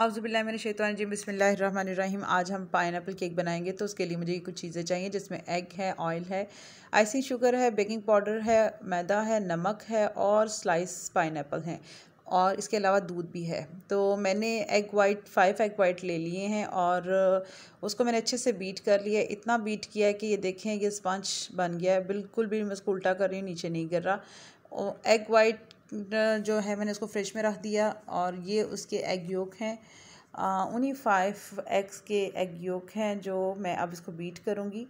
आउज़बिल्ला शेतवान जी बसमीम आज हम पाइन केक बनाएंगे तो उसके लिए मुझे कुछ चीज़ें चाहिए जिसमें एग है ऑयल है आइसिंग शुगर है बेकिंग पाउडर है मैदा है नमक है और स्लाइस पाइन हैं और इसके अलावा दूध भी है तो मैंने egg white five egg white ले लिए हैं और उसको मैंने अच्छे से बीट कर लिया इतना बीट किया है कि ये देखें ये स्पंज बन गया है बिल्कुल भी मैं उसको उल्टा कर रही हूँ नीचे नहीं गिर रहा एग वाइट जो है मैंने उसको फ्रिज में रख दिया और ये उसके एग योक हैं उन्हीं फाइव एग्स के एग योक हैं जो मैं अब इसको बीट करूँगी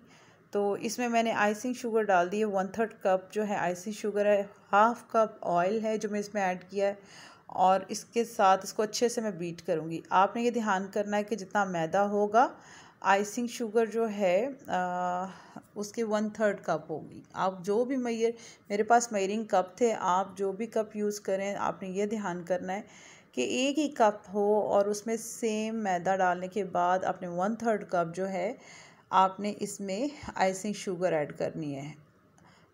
तो इसमें मैंने आइसिंग शुगर डाल दी है वन थर्ड कप जो है आइसिंग शुगर है हाफ़ कप ऑयल है जो मैं इसमें ऐड किया है और इसके साथ इसको अच्छे से मैं बीट करूँगी आपने ये ध्यान करना है कि जितना मैदा होगा आइसिंग शुगर जो है आ, उसके वन थर्ड कप होगी आप जो भी मैयर मेरे पास मयरिंग कप थे आप जो भी कप यूज़ करें आपने ये ध्यान करना है कि एक ही कप हो और उसमें सेम मैदा डालने के बाद आपने वन थर्ड कप जो है आपने इसमें आइसिंग शुगर ऐड करनी है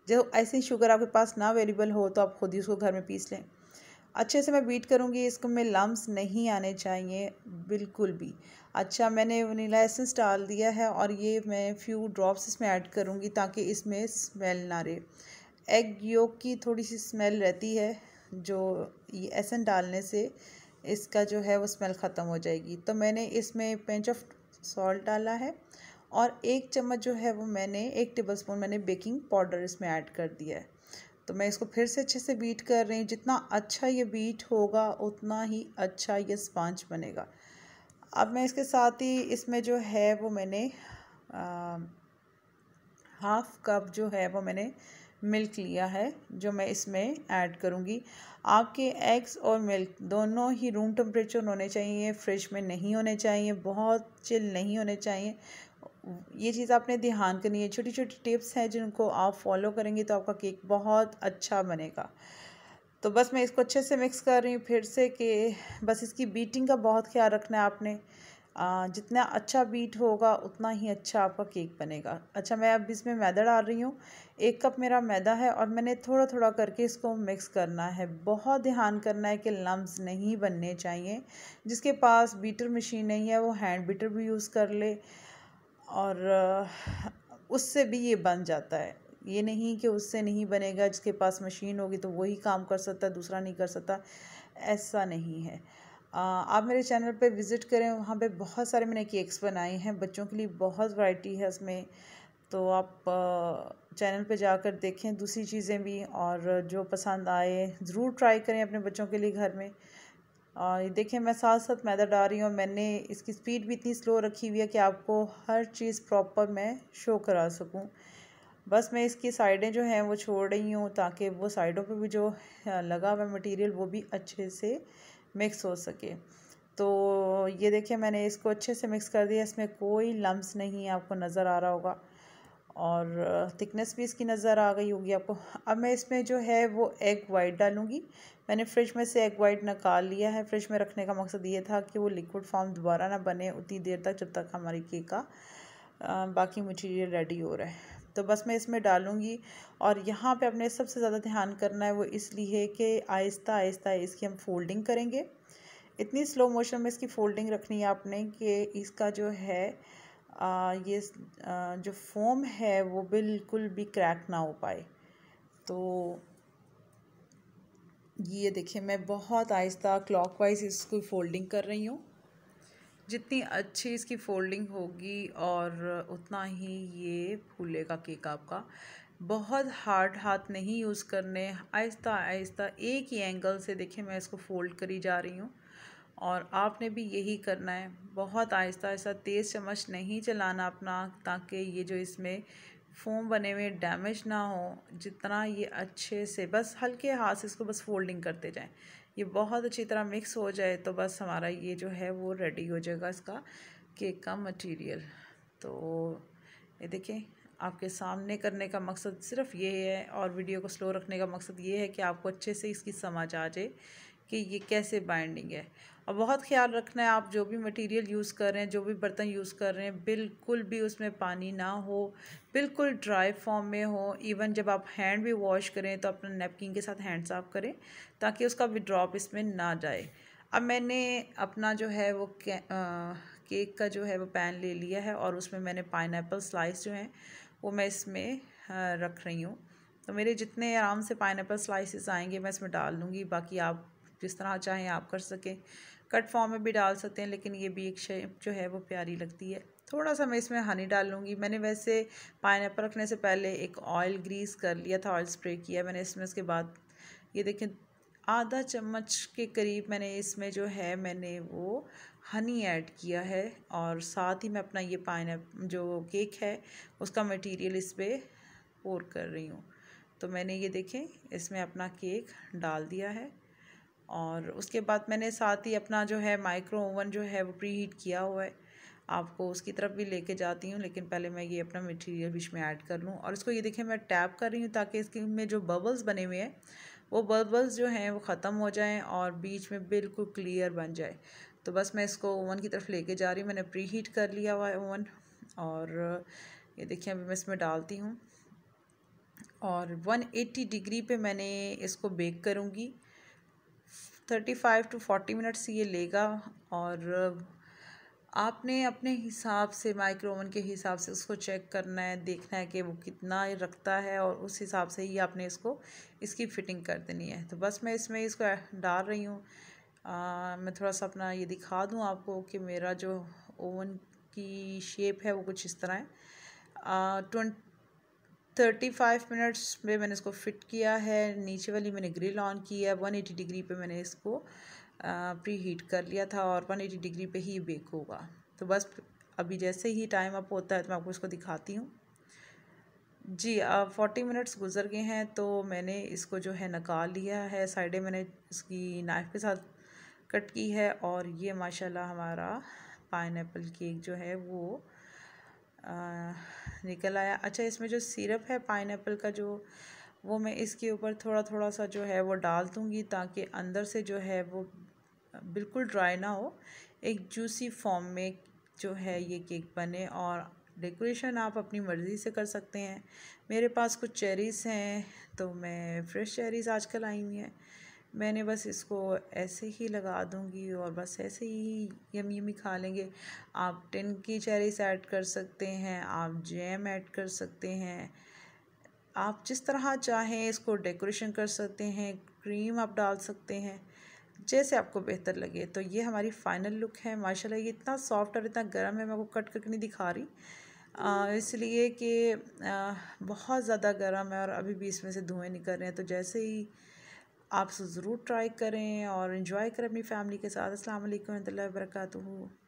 जब आइसिंग शुगर आपके पास ना अवेलेबल हो तो आप ख़ुद ही उसको घर में पीस लें अच्छे से मैं बीट करूँगी इसको में लम्स नहीं आने चाहिए बिल्कुल भी अच्छा मैंने वनीला एसेंस डाल दिया है और ये मैं फ्यू ड्रॉप्स इसमें ऐड करूँगी ताकि इसमें स्मेल ना रहे एग योग की थोड़ी सी स्मेल रहती है जो ये एसन डालने से इसका जो है वो स्मेल ख़त्म हो जाएगी तो मैंने इसमें पेंच ऑफ सॉल्ट डाला है और एक चम्मच जो है वो मैंने एक टेबल स्पून मैंने बेकिंग पाउडर इसमें ऐड कर दिया है तो मैं इसको फिर से अच्छे से बीट कर रही हूँ जितना अच्छा ये बीट होगा उतना ही अच्छा ये स्पंज बनेगा अब मैं इसके साथ ही इसमें जो है वो मैंने हाफ़ कप जो है वो मैंने मिल्क लिया है जो मैं इसमें ऐड करूँगी आपके एग्स और मिल्क दोनों ही रूम टेम्परेचर होने चाहिए फ्रिज में नहीं होने चाहिए बहुत चिल नहीं होने चाहिए ये चीज़ आपने ध्यान करनी है छोटी छोटी टिप्स हैं जिनको आप फॉलो करेंगे तो आपका केक बहुत अच्छा बनेगा तो बस मैं इसको अच्छे से मिक्स कर रही हूँ फिर से कि बस इसकी बीटिंग का बहुत ख्याल रखना है आपने जितना अच्छा बीट होगा उतना ही अच्छा आपका केक बनेगा अच्छा मैं अब इसमें मैदा डाल रही हूँ एक कप मेरा मैदा है और मैंने थोड़ा थोड़ा करके इसको मिक्स करना है बहुत ध्यान करना है कि लम्ब नहीं बनने चाहिए जिसके पास बीटर मशीन नहीं है वो हैंड बीटर भी यूज़ कर ले और उससे भी ये बन जाता है ये नहीं कि उससे नहीं बनेगा जिसके पास मशीन होगी तो वही काम कर सकता है दूसरा नहीं कर सकता ऐसा नहीं है आप मेरे चैनल पे विज़िट करें वहाँ पे बहुत सारे मैंने केक्स बनाए हैं बच्चों के लिए बहुत वैरायटी है उसमें तो आप चैनल पे जाकर देखें दूसरी चीज़ें भी और जो पसंद आए ज़रूर ट्राई करें अपने बच्चों के लिए घर में और ये देखें मैं साथ साथ मैदा डाल रही हूँ मैंने इसकी स्पीड भी इतनी स्लो रखी हुई है कि आपको हर चीज़ प्रॉपर मैं शो करा सकूँ बस मैं इसकी साइडें जो हैं वो छोड़ रही हूँ ताकि वो साइडों पे भी जो लगा हुआ मटेरियल वो भी अच्छे से मिक्स हो सके तो ये देखिए मैंने इसको अच्छे से मिक्स कर दिया इसमें कोई लम्स नहीं आपको नज़र आ रहा होगा और थिकनेस भी इसकी नज़र आ गई होगी आपको अब मैं इसमें जो है वो एग वाइट डालूँगी मैंने फ्रिज में से एग वाइट निकाल लिया है फ्रिज में रखने का मकसद ये था कि वो लिक्विड फॉर्म दोबारा ना बने उतनी देर तक जब तक हमारी केक का बाकी मटीरियल रेडी हो रहा है तो बस मैं इसमें डालूँगी और यहाँ पे अपने सबसे ज़्यादा ध्यान करना है वो इसलिए कि आहिस्ता आहिस्ता इसकी हम फोल्डिंग करेंगे इतनी स्लो मोशन में इसकी फ़ोल्डिंग रखनी है आपने कि इसका जो है ये जो फोम है वो बिल्कुल भी क्रैक ना हो पाए तो ये देखिए मैं बहुत आहिस्ता क्लॉकवाइज इसको फोल्डिंग कर रही हूँ जितनी अच्छी इसकी फोल्डिंग होगी और उतना ही ये फूलेगा केक आपका बहुत हार्ड हाथ नहीं यूज़ करने आहिस्ता आहिस्ता एक ही एंगल से देखिए मैं इसको फोल्ड करी जा रही हूँ और आपने भी यही करना है बहुत आहिस्ता आहिस्ता तेज़ चम्मच नहीं चलाना अपना ताकि ये जो इसमें फोम बने हुए डैमेज ना हो जितना ये अच्छे से बस हल्के हाथ से इसको बस फोल्डिंग करते जाएं ये बहुत अच्छी तरह मिक्स हो जाए तो बस हमारा ये जो है वो रेडी हो जाएगा इसका केक का मटेरियल तो ये देखें आपके सामने करने का मकसद सिर्फ ये है और वीडियो को स्लो रखने का मकसद ये है कि आपको अच्छे से इसकी समझ आ जाए कि ये कैसे बाइंडिंग है और बहुत ख्याल रखना है आप जो भी मटेरियल यूज़ कर रहे हैं जो भी बर्तन यूज़ कर रहे हैं बिल्कुल भी उसमें पानी ना हो बिल्कुल ड्राई फॉर्म में हो इवन जब आप हैंड भी वॉश करें तो अपना नेपकिन के साथ हैंड साफ़ करें ताकि उसका भी ड्रॉप इसमें ना जाए अब मैंने अपना जो है वो के, आ, केक का जो है वो पैन ले लिया है और उसमें मैंने पाइन स्लाइस जो हैं वो मैं इसमें रख रही हूँ तो मेरे जितने आराम से पाइन स्लाइसेस आएंगे मैं इसमें डाल दूँगी बाकी आप जिस तरह चाहें आप कर सकें कट फॉर्म में भी डाल सकते हैं लेकिन ये भी एक शेप जो है वो प्यारी लगती है थोड़ा सा मैं इसमें हनी डाल लूँगी मैंने वैसे पाइन रखने से पहले एक ऑयल ग्रीस कर लिया था ऑयल स्प्रे किया मैंने इसमें उसके बाद ये देखें आधा चम्मच के करीब मैंने इसमें जो है मैंने वो हनी ऐड किया है और साथ ही मैं अपना ये पाइन जो केक है उसका मटेरियल इस पर पोर कर रही हूँ तो मैंने ये देखें इसमें अपना केक डाल दिया है और उसके बाद मैंने साथ ही अपना जो है माइक्रो ओवन जो है वो प्री हीट किया हुआ है आपको उसकी तरफ भी लेके जाती हूँ लेकिन पहले मैं ये अपना मटेरियल बीच में ऐड कर लूँ और इसको ये देखिए मैं टैप कर रही हूँ ताकि इसके में जो बबल्स बने हुए हैं वो बबल्स जो हैं वो ख़त्म हो जाएँ और बीच में बिल्कुल क्लियर बन जाए तो बस मैं इसको ओवन की तरफ लेके जा रही हूँ मैंने प्री हीट कर लिया हुआ है ओवन और ये देखिए अभी मैं इसमें डालती हूँ और 180 डिग्री पे मैंने इसको बेक करूँगी thirty five to forty minutes ये लेगा और आपने अपने हिसाब से माइक्रो ओवन के हिसाब से उसको चेक करना है देखना है कि वो कितना रखता है और उस हिसाब से ही आपने इसको इसकी फ़िटिंग कर देनी है तो बस मैं इसमें इसको डाल रही हूँ मैं थोड़ा सा अपना ये दिखा दूँ आपको कि मेरा जो ओवन की शेप है वो कुछ इस तरह है ट्वेंट थर्टी फाइव मिनट्स में मैंने इसको फिट किया है नीचे वाली मैंने ग्रिल ऑन की है वन एटी डिग्री पे मैंने इसको प्री हीट कर लिया था और वन एटी डिग्री पे ही बेक होगा तो बस अभी जैसे ही टाइम अप होता है तो मैं आपको इसको दिखाती हूँ जी अब फोर्टी मिनट्स गुजर गए हैं तो मैंने इसको जो है निकाल लिया है साइडें मैंने इसकी नाइफ़ के साथ कट की है और ये माशाल्लाह हमारा पाइन केक जो है वो निकल आया अच्छा इसमें जो सिरप है पाइन का जो वो मैं इसके ऊपर थोड़ा थोड़ा सा जो है वो डाल दूँगी ताकि अंदर से जो है वो बिल्कुल ड्राई ना हो एक जूसी फॉर्म में जो है ये केक बने और डेकोरेशन आप अपनी मर्ज़ी से कर सकते हैं मेरे पास कुछ चेरीज़ हैं तो मैं फ्रेश चेरीज़ आजकल आई हुई हैं मैंने बस इसको ऐसे ही लगा दूँगी और बस ऐसे ही यमी यमी खा लेंगे आप टिन की चेरीस ऐड कर सकते हैं आप जैम ऐड कर सकते हैं आप जिस तरह चाहें इसको डेकोरेशन कर सकते हैं क्रीम आप डाल सकते हैं जैसे आपको बेहतर लगे तो ये हमारी फ़ाइनल लुक है माशाल्लाह ये इतना सॉफ्ट और इतना गर्म है मैं आपको कट करके नहीं दिखा रही इसलिए कि बहुत ज़्यादा गर्म है और अभी भी इसमें से धुएँ निकल रहे हैं तो जैसे ही आप ज़रूर ट्राई करें और इन्जॉय करें अपनी फैमिली के साथ अस्सलाम वालेकुम वरहमतुल्लाहि